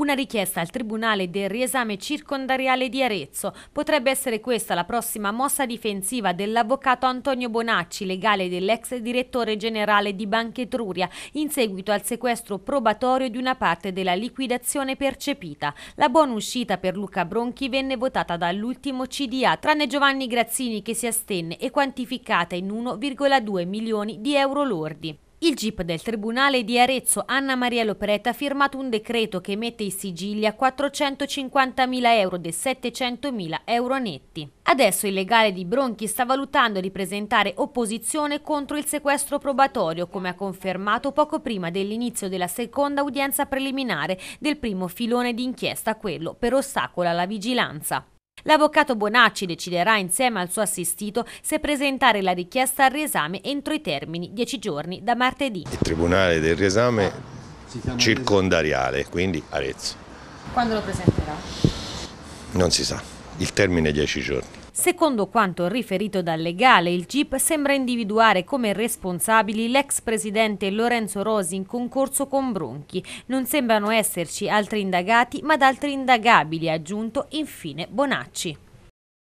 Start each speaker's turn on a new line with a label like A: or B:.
A: una richiesta al Tribunale del riesame circondariale di Arezzo. Potrebbe essere questa la prossima mossa difensiva dell'avvocato Antonio Bonacci, legale dell'ex direttore generale di Banca Etruria, in seguito al sequestro probatorio di una parte della liquidazione percepita. La buona uscita per Luca Bronchi venne votata dall'ultimo CDA, tranne Giovanni Grazzini che si astenne e quantificata in 1,2 milioni di euro lordi. Il GIP del Tribunale di Arezzo Anna Maria Lopretta ha firmato un decreto che mette in sigillia 450.000 euro dei 700.000 euro netti. Adesso il legale di Bronchi sta valutando di presentare opposizione contro il sequestro probatorio, come ha confermato poco prima dell'inizio della seconda udienza preliminare del primo filone d'inchiesta, quello per ostacolo alla vigilanza. L'avvocato Bonacci deciderà insieme al suo assistito se presentare la richiesta al riesame entro i termini 10 giorni da martedì. Il
B: Tribunale del riesame circondariale, quindi Arezzo.
A: Quando lo presenterà?
B: Non si sa il termine 10 giorni.
A: Secondo quanto riferito dal legale, il GIP sembra individuare come responsabili l'ex presidente Lorenzo Rosi in concorso con Bronchi. Non sembrano esserci altri indagati, ma ad altri indagabili, ha aggiunto infine Bonacci.